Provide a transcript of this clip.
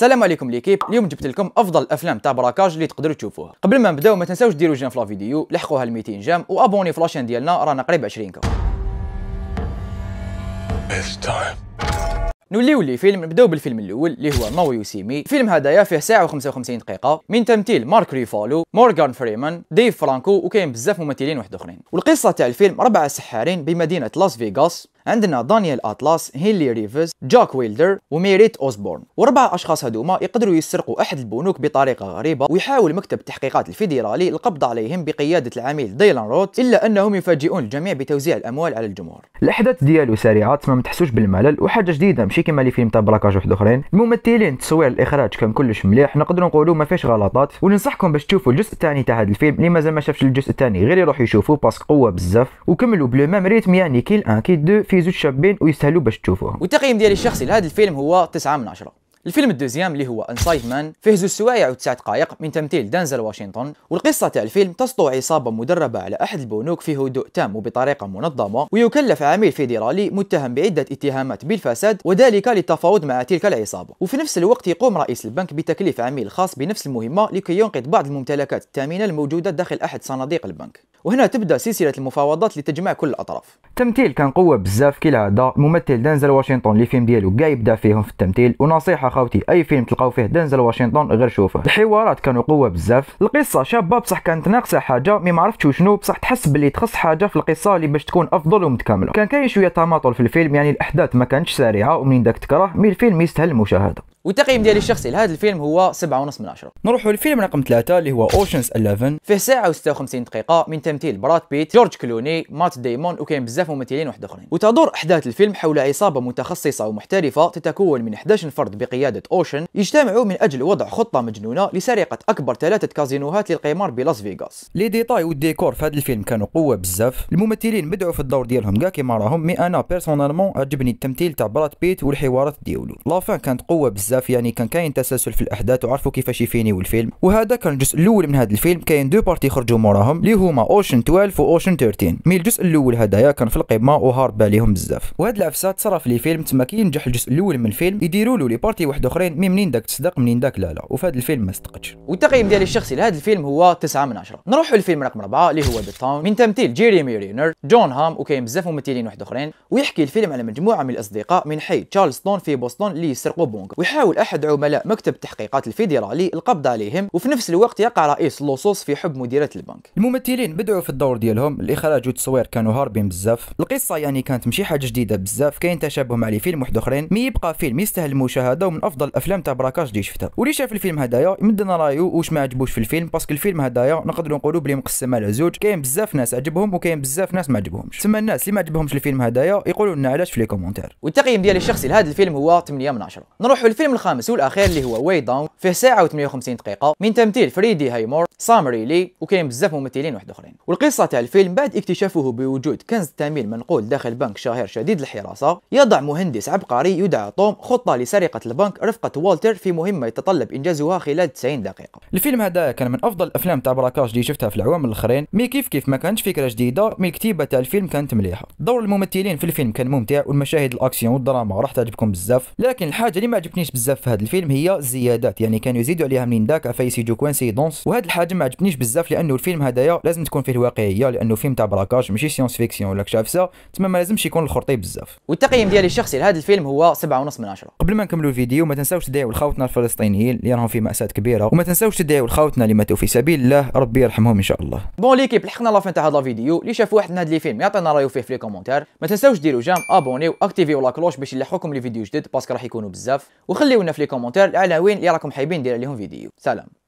السلام عليكم ليكيب اليوم جبت لكم افضل الافلام تاع براكاج اللي تقدروا تشوفوها قبل ما نبداو ما تنساوش ديروا جيم في لا فيديو لحقوها ال 200 جيم وابوني في لاشين ديالنا رانا قريب 20 كا نوليو لي فيلم نبداو بالفيلم الاول اللي هو نو يو سي مي الفيلم هدايا فيه ساعه و55 دقيقه من تمثيل مارك ريفالو مورغان فريمان ديف فرانكو وكاين بزاف ممثلين واحد اخرين والقصه تاع الفيلم ربعه سحارين بمدينه لاس فيغاس عندنا دانيال اتلاس هيلي ريفز جاك ويلدر وميريت اوزبورن واربع اشخاص هذوما يقدروا يسرقوا احد البنوك بطريقه غريبه ويحاول مكتب التحقيقات الفيدرالي القبض عليهم بقياده العميل ديلان روت الا انهم يفاجئون الجميع بتوزيع الاموال على الجمهور الاحداث ديالو سريعه ما متحسوش بالملل وحاجه جديده ماشي كما اللي فيلم تاع بلاكاج واحد اخرين الممثلين تصوير الاخراج كان كلش مليح نقدروا نقولوا ما فيش غلطات وننصحكم باش تشوفوا الجزء الثاني تاع هذا الفيلم اللي مازال ما شافش الجزء الثاني غير يروح يشوفوه باسكو قوه بزاف وكملوا بلو ميم ريتم يعني كيل ان كي دو في يزوج شابين ويستاهلوا باش تشوفوهم والتقييم ديالي الشخصي لهذا الفيلم هو 9 من 10 الفيلم الدوزيام اللي هو انسايف مان فيه زوج سوايع وتسع دقائق من تمثيل دانزل واشنطن والقصه تاع الفيلم تسطو عصابه مدربه على احد البنوك في هدوء تام وبطريقه منظمه ويكلف عميل فيدرالي متهم بعده اتهامات بالفساد وذلك للتفاوض مع تلك العصابه وفي نفس الوقت يقوم رئيس البنك بتكليف عميل خاص بنفس المهمه لكي ينقذ بعض الممتلكات الثمينه الموجوده داخل احد صناديق البنك وهنا تبدا سلسله المفاوضات لتجمع كل الاطراف التمثيل كان قوه بزاف كي العاده الممثل دانزل واشنطن اللي فيلم ديالو كاع يبدا فيهم في التمثيل ونصيحه خاوتي اي فيلم تلقاو فيه دانزل واشنطن غير شوفه الحوارات كانوا قوه بزاف القصه شابه بصح كانت ناقصه حاجه مي معرفتش شنو بصح تحس باللي تخص حاجه في القصه اللي باش تكون افضل ومتكامله كان كاين شويه تماطل في الفيلم يعني الاحداث ما كانتش سريعه ومنين داك تكره مي الفيلم يستاهل المشاهده والتقييم ديالي الشخصي لهذا الفيلم هو 7.5 من 10 نروحوا للفيلم رقم 3 اللي هو اوشنز 11 فيه ساعه و56 دقيقه من تمثيل براد بيت جورج كلوني مات ديمون وكاين بزاف ممثلين واحد اخرين وتدور احداث الفيلم حول عصابه متخصصه ومحترفه تتكون من 11 فرد بقياده اوشن يجتمعوا من اجل وضع خطه مجنونه لسرقه اكبر ثلاثه كازينوهات للقمار بلاس فيغاس لي ديتاي والديكور في هذا الفيلم كانوا قوه بزاف الممثلين مدعوا في الدور ديالهم كاع كيما راهم مي انا بيرسونالمون عجبني التمثيل تاع براد بيت والحوارات ديالو لافان كانت قوه بزاف بزاف يعني كان كاين تسلسل في الاحداث وعرفوا كيفاش يفينيو الفيلم وهذا كان الجزء الاول من هذا الفيلم كاين دو بارتي خرجوا موراهم اللي هما اوشن 12 واوشن 13 مي الجزء الاول هذايا كان في القمه وهارب باليهم بزاف وهاد العفسه تصرف لي فيلم تما كي ينجح الجزء الاول من الفيلم يديروا له لي بارتي واحد اخرين مي منين داك تصدق منين داك لا لا وفي هذا الفيلم ما صدقتش والتقييم ديالي الشخصي لهذا الفيلم هو 9 من 10 نروحوا للفيلم رقم 4 اللي هو ذا تاون من تمثيل جيريمي رينر جون هام وكاين بزاف ممثلين واحد اخرين ويحكي الفيلم على مجموعه من الاصدقاء من حي تشارلستون في بوسطن اللي يسرقوا بونك ويحاول يحاول أحد عملاء مكتب التحقيقات الفيدرالي القبض عليهم وفي نفس الوقت يقع رئيس اللصوص في حب مديرة البنك الممثلين بدعوا في الدور ديالهم الإخراج والتصوير كانوا هاربين بزاف القصة يعني كانت ماشي حاجة جديدة بزاف كاين تشابه مع لي فيلم واحد اخرين مي يبقى فيلم يستاهل المشاهدة ومن أفضل الأفلام تاع براكاش اللي شفتها واللي شاف الفيلم هدايا يمدنا رايو واش ما عجبوش في الفيلم باسكو الفيلم هدايا نقدروا نقولوا بلي مقسمه على زوج كاين بزاف ناس عجبهم وكاين بزاف ناس ما عجبهمش تما الناس اللي ما عجبهمش الفيلم هدايا يقولوا لنا علاش في لي كومونتير والتقييم ديالي الشخصي لهذا الفيلم هو 8 من 10 نروحوا للفيلم الفيلم الخامس والاخير اللي هو واي داون فيه ساعه و58 دقيقه من تمثيل فريدي هايمور سام لي وكاين بزاف ممثلين واحد اخرين والقصه تاع الفيلم بعد اكتشافه بوجود كنز تامين منقول داخل بنك شهير شديد الحراسه يضع مهندس عبقري يدعى توم خطه لسرقه البنك رفقه والتر في مهمه يتطلب انجازها خلال 90 دقيقه الفيلم هذا كان من افضل الافلام تاع براكاش اللي شفتها في العوام الاخرين مي كيف كيف ما كانتش فكره جديده مي الكتيبه تاع الفيلم كانت مليحه دور الممثلين في الفيلم كان ممتع والمشاهد الاكشن والدراما راح تعجبكم بزاف لكن الحاجه اللي ما عجبتنيش بزاف في هذا الفيلم هي الزيادات يعني كانوا يزيدوا عليها من داك كوينسي كوانسيدونس وهذا الحاجه ما عجبنيش بزاف لانه الفيلم هذايا لازم تكون فيه الواقعيه لانه فيلم تاع براكاج ماشي سيونس فيكسيون ولا كشافسا تما ما لازمش يكون الخرطي بزاف والتقييم ديالي الشخصي لهذا الفيلم هو 7.5 من 10 قبل ما نكملوا الفيديو ما تنساوش تدعوا لخوتنا الفلسطينيين اللي راهم في ماساه كبيره وما تنساوش تدعوا لخوتنا اللي ماتوا في سبيل الله ربي يرحمهم ان شاء الله بون ليكيب لحقنا لافين تاع هذا الفيديو اللي شاف واحد من هذا الفيلم يعطينا رايه فيه في لي كومونتير ما تنساوش ديروا جام ابوني واكتيفيو لا كلوش باش يلحقكم لي فيديو جديد باسكو راح يكونوا بزاف وخلي خليونا في لي كومونتير وين اللي راكم حايبين ندير عليهم فيديو سلام